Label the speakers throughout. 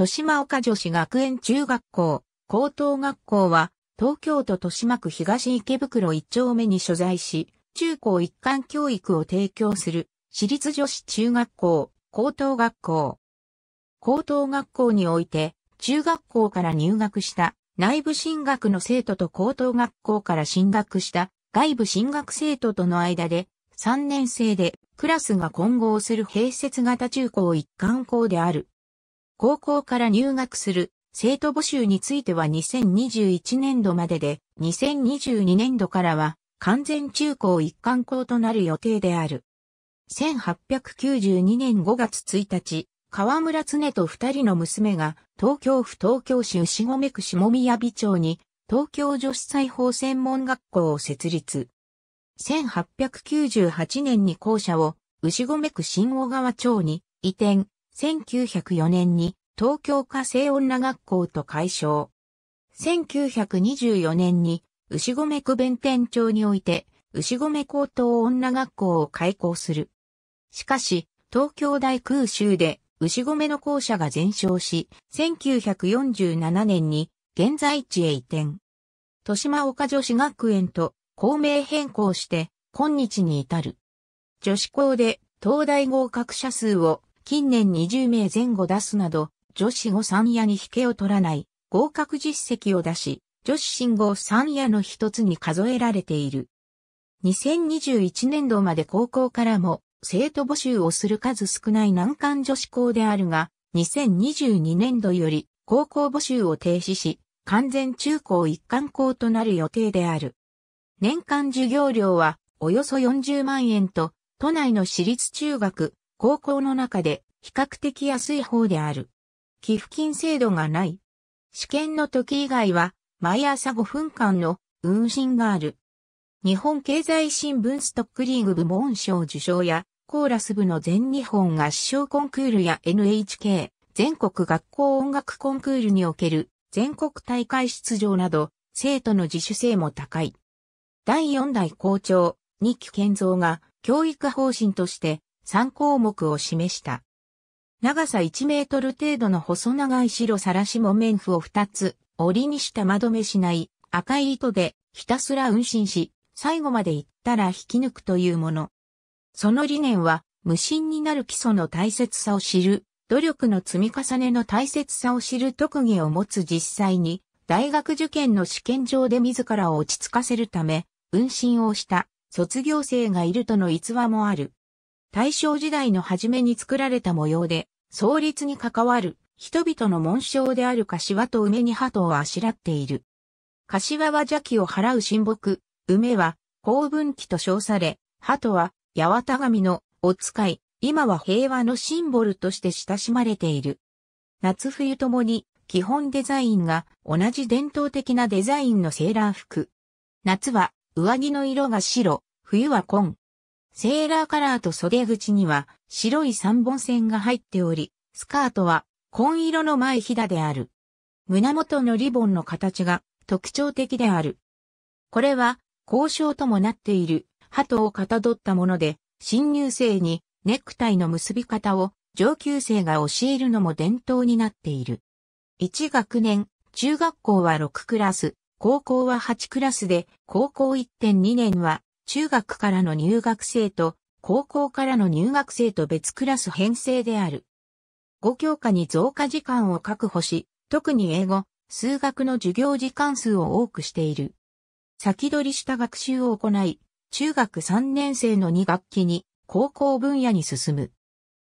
Speaker 1: 豊島岡女子学園中学校、高等学校は、東京都豊島区東池袋1丁目に所在し、中高一貫教育を提供する、私立女子中学校、高等学校。高等学校において、中学校から入学した内部進学の生徒と高等学校から進学した外部進学生徒との間で、3年生でクラスが混合する併設型中高一貫校である。高校から入学する生徒募集については2021年度までで、2022年度からは完全中高一貫校となる予定である。1892年5月1日、河村常と二人の娘が東京府東京市牛込区下宮美町に東京女子裁縫専門学校を設立。1898年に校舎を牛込区新小川町に移転、1904年に東京家政女学校と改称。1924年に牛込区弁天町において牛込高等女学校を開校する。しかし、東京大空襲で牛込の校舎が全焼し、1947年に現在地へ移転。豊島岡女子学園と校名変更して今日に至る。女子校で東大合格者数を近年20名前後出すなど、女子5三夜に引けを取らない合格実績を出し、女子新号三夜の一つに数えられている。2021年度まで高校からも生徒募集をする数少ない難関女子校であるが、2022年度より高校募集を停止し、完全中高一貫校となる予定である。年間授業料はおよそ40万円と、都内の私立中学、高校の中で比較的安い方である。寄付金制度がない。試験の時以外は毎朝5分間の運針がある。日本経済新聞ストックリーグ部門賞受賞やコーラス部の全日本合唱コンクールや NHK 全国学校音楽コンクールにおける全国大会出場など生徒の自主性も高い。第4代校長、日記健三が教育方針として3項目を示した。長さ1メートル程度の細長い白さらし木綿布を2つ、折りにしたまどめしない赤い糸でひたすら運針し、最後まで行ったら引き抜くというもの。その理念は、無心になる基礎の大切さを知る、努力の積み重ねの大切さを知る特技を持つ実際に、大学受験の試験場で自らを落ち着かせるため、運針をした卒業生がいるとの逸話もある。大正時代の初めに作られた模様で、創立に関わる人々の紋章である柏と梅に鳩をあしらっている。柏は邪気を払う神木、梅は公文記と称され、鳩は八幡神のお使い、今は平和のシンボルとして親しまれている。夏冬ともに基本デザインが同じ伝統的なデザインのセーラー服。夏は上着の色が白、冬は紺、セーラーカラーと袖口には白い三本線が入っており、スカートは紺色の前ひだである。胸元のリボンの形が特徴的である。これは交渉ともなっている鳩をかたどったもので、新入生にネクタイの結び方を上級生が教えるのも伝統になっている。1学年、中学校は6クラス、高校は8クラスで、高校1.2年は中学からの入学生と高校からの入学生と別クラス編成である。5教科に増加時間を確保し、特に英語、数学の授業時間数を多くしている。先取りした学習を行い、中学3年生の2学期に高校分野に進む。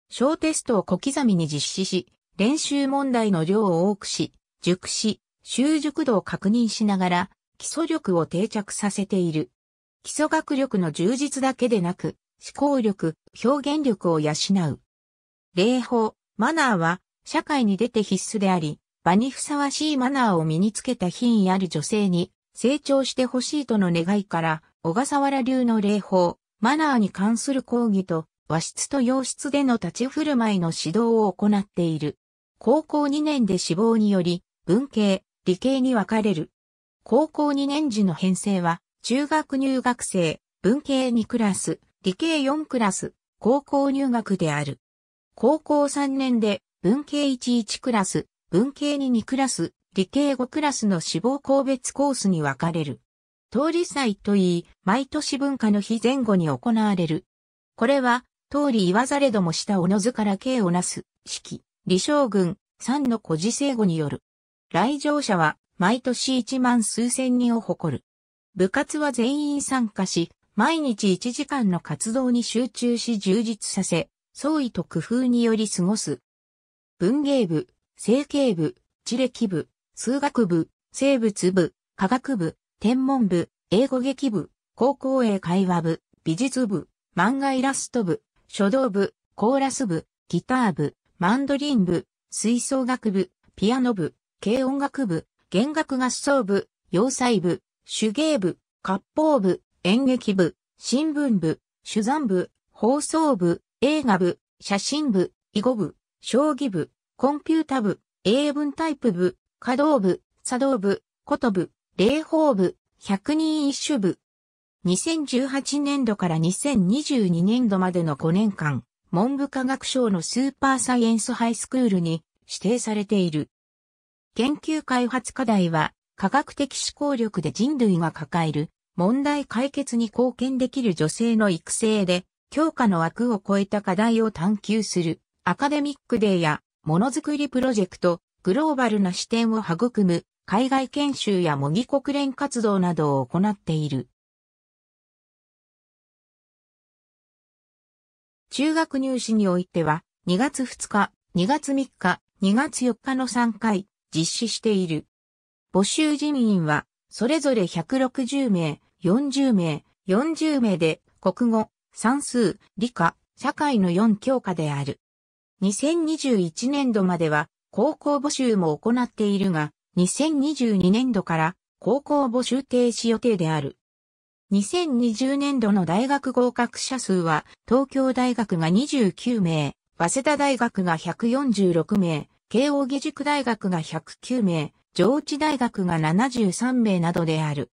Speaker 1: 小テストを小刻みに実施し、練習問題の量を多くし、熟し、習熟度を確認しながら、基礎力を定着させている。基礎学力の充実だけでなく、思考力、表現力を養う。礼法、マナーは、社会に出て必須であり、場にふさわしいマナーを身につけた品位ある女性に成長してほしいとの願いから、小笠原流の礼法、マナーに関する講義と、和室と洋室での立ち振る舞いの指導を行っている。高校2年で死亡により、文系、理系に分かれる。高校2年時の編成は、中学入学生、文系2クラス、理系4クラス、高校入学である。高校3年で、文系11クラス、文系22クラス、理系5クラスの志望校別コースに分かれる。通り祭といい、毎年文化の日前後に行われる。これは、通り言わざれどもしたおのずから刑をなす、式、李将軍、三の古事聖語による。来場者は、毎年一万数千人を誇る。部活は全員参加し、毎日1時間の活動に集中し充実させ、創意と工夫により過ごす。文芸部、整形部、地歴部、数学部、生物部、科学部、天文部、英語劇部、高校英会話部、美術部、漫画イラスト部、書道部、コーラス部、ギター部、マンドリン部、吹奏楽部、ピアノ部、軽音楽部、弦楽合奏部、洋裁部、手芸部、割烹部、演劇部、新聞部、取材部、放送部、映画部、写真部、囲碁部、将棋部、コンピュータ部、英文タイプ部、稼働部、作動部、琴部、霊法部、百人一首部。2018年度から2022年度までの5年間、文部科学省のスーパーサイエンスハイスクールに指定されている。研究開発課題は、科学的思考力で人類が抱える問題解決に貢献できる女性の育成で、教科の枠を超えた課題を探求するアカデミックデーやものづくりプロジェクト、グローバルな視点を育む海外研修や模擬国連活動などを行っている。中学入試においては、2月2日、2月3日、2月4日の3回実施している。募集人員は、それぞれ160名、40名、40名で、国語、算数、理科、社会の4教科である。2021年度までは、高校募集も行っているが、2022年度から高校募集停止予定である。2020年度の大学合格者数は、東京大学が29名、早稲田大学が146名、慶応義塾大学が109名、上智大学が73名などである。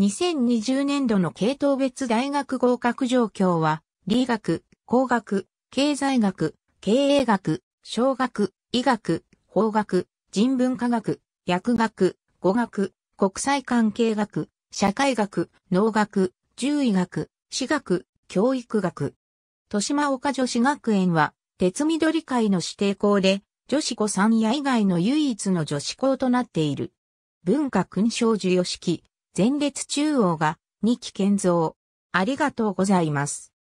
Speaker 1: 2020年度の系統別大学合格状況は、理学、工学、経済学、経営学、小学、医学、法学、人文科学、薬学、語学、国際関係学、社会学、農学、獣医学、私学、教育学。豊島岡女子学園は、鉄緑会の指定校で、女子子三夜以外の唯一の女子校となっている。文化勲章授与式、前列中央が、二木健造。ありがとうございます。